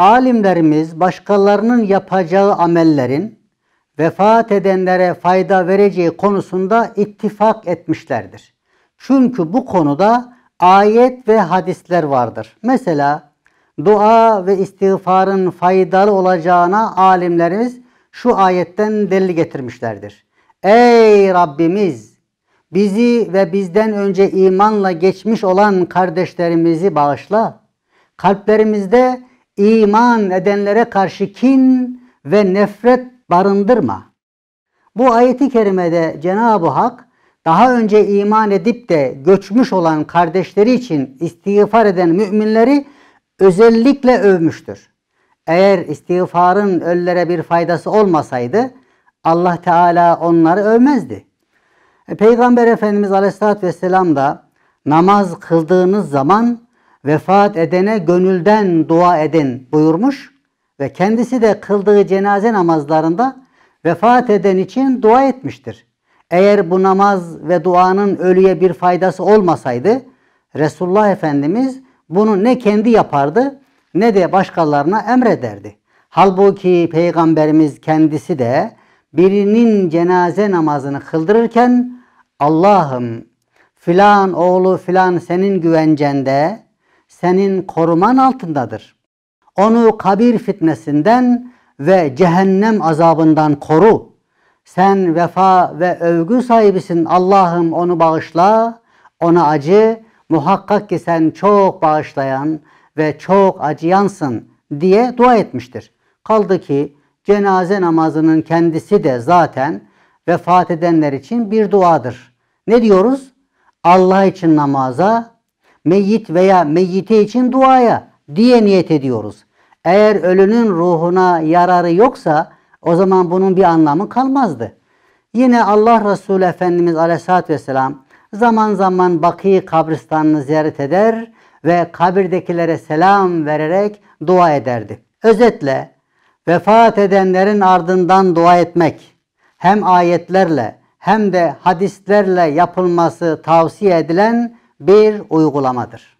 alimlerimiz başkalarının yapacağı amellerin vefat edenlere fayda vereceği konusunda ittifak etmişlerdir. Çünkü bu konuda ayet ve hadisler vardır. Mesela dua ve istiğfarın faydalı olacağına alimlerimiz şu ayetten delil getirmişlerdir. Ey Rabbimiz bizi ve bizden önce imanla geçmiş olan kardeşlerimizi bağışla. Kalplerimizde iman edenlere karşı kin ve nefret barındırma. Bu ayeti kerimede Cenab-ı Hak daha önce iman edip de göçmüş olan kardeşleri için istiğfar eden müminleri özellikle övmüştür. Eğer istiğfarın öllere bir faydası olmasaydı Allah Teala onları övmezdi. E, Peygamber Efendimiz Aleyhisselatü Vesselam da namaz kıldığınız zaman vefat edene gönülden dua edin buyurmuş ve kendisi de kıldığı cenaze namazlarında vefat eden için dua etmiştir. Eğer bu namaz ve duanın ölüye bir faydası olmasaydı Resulullah Efendimiz bunu ne kendi yapardı ne de başkalarına emrederdi. Halbuki peygamberimiz kendisi de birinin cenaze namazını kıldırırken Allah'ım filan oğlu filan senin güvencende senin koruman altındadır. Onu kabir fitnesinden ve cehennem azabından koru. Sen vefa ve övgü sahibisin. Allah'ım onu bağışla, ona acı. Muhakkak ki sen çok bağışlayan ve çok acıyansın diye dua etmiştir. Kaldı ki cenaze namazının kendisi de zaten vefat edenler için bir duadır. Ne diyoruz? Allah için namaza, meyyit veya meyyite için duaya diye niyet ediyoruz. Eğer ölünün ruhuna yararı yoksa o zaman bunun bir anlamı kalmazdı. Yine Allah Resulü Efendimiz Aleyhisselatü Vesselam zaman zaman Bakı kabristanını ziyaret eder ve kabirdekilere selam vererek dua ederdi. Özetle vefat edenlerin ardından dua etmek hem ayetlerle hem de hadislerle yapılması tavsiye edilen bir uygulamadır.